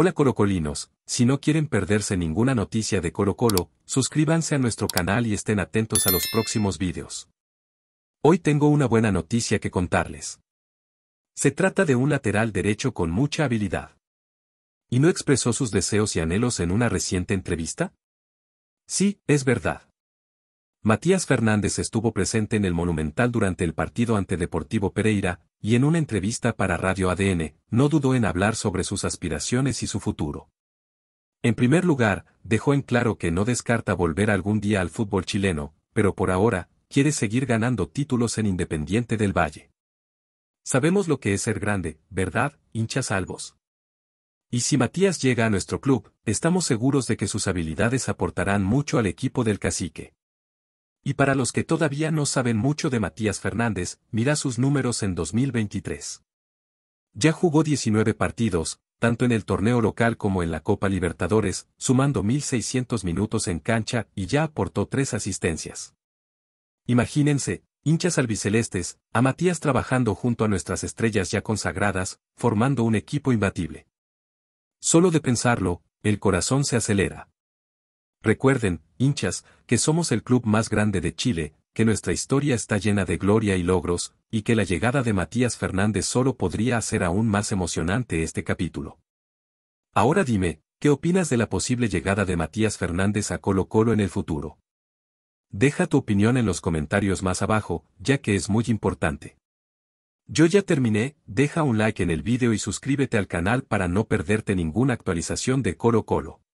Hola Corocolinos, si no quieren perderse ninguna noticia de CoroColo, Colo, suscríbanse a nuestro canal y estén atentos a los próximos vídeos. Hoy tengo una buena noticia que contarles. Se trata de un lateral derecho con mucha habilidad. ¿Y no expresó sus deseos y anhelos en una reciente entrevista? Sí, es verdad. Matías Fernández estuvo presente en el Monumental durante el partido ante Deportivo Pereira, y en una entrevista para Radio ADN, no dudó en hablar sobre sus aspiraciones y su futuro. En primer lugar, dejó en claro que no descarta volver algún día al fútbol chileno, pero por ahora, quiere seguir ganando títulos en Independiente del Valle. Sabemos lo que es ser grande, ¿verdad, hinchas salvos? Y si Matías llega a nuestro club, estamos seguros de que sus habilidades aportarán mucho al equipo del cacique. Y para los que todavía no saben mucho de Matías Fernández, mira sus números en 2023. Ya jugó 19 partidos, tanto en el torneo local como en la Copa Libertadores, sumando 1.600 minutos en cancha y ya aportó tres asistencias. Imagínense, hinchas albicelestes, a Matías trabajando junto a nuestras estrellas ya consagradas, formando un equipo imbatible. Solo de pensarlo, el corazón se acelera. Recuerden, hinchas, que somos el club más grande de Chile, que nuestra historia está llena de gloria y logros, y que la llegada de Matías Fernández solo podría hacer aún más emocionante este capítulo. Ahora dime, ¿qué opinas de la posible llegada de Matías Fernández a Colo Colo en el futuro? Deja tu opinión en los comentarios más abajo, ya que es muy importante. Yo ya terminé, deja un like en el vídeo y suscríbete al canal para no perderte ninguna actualización de Colo Colo.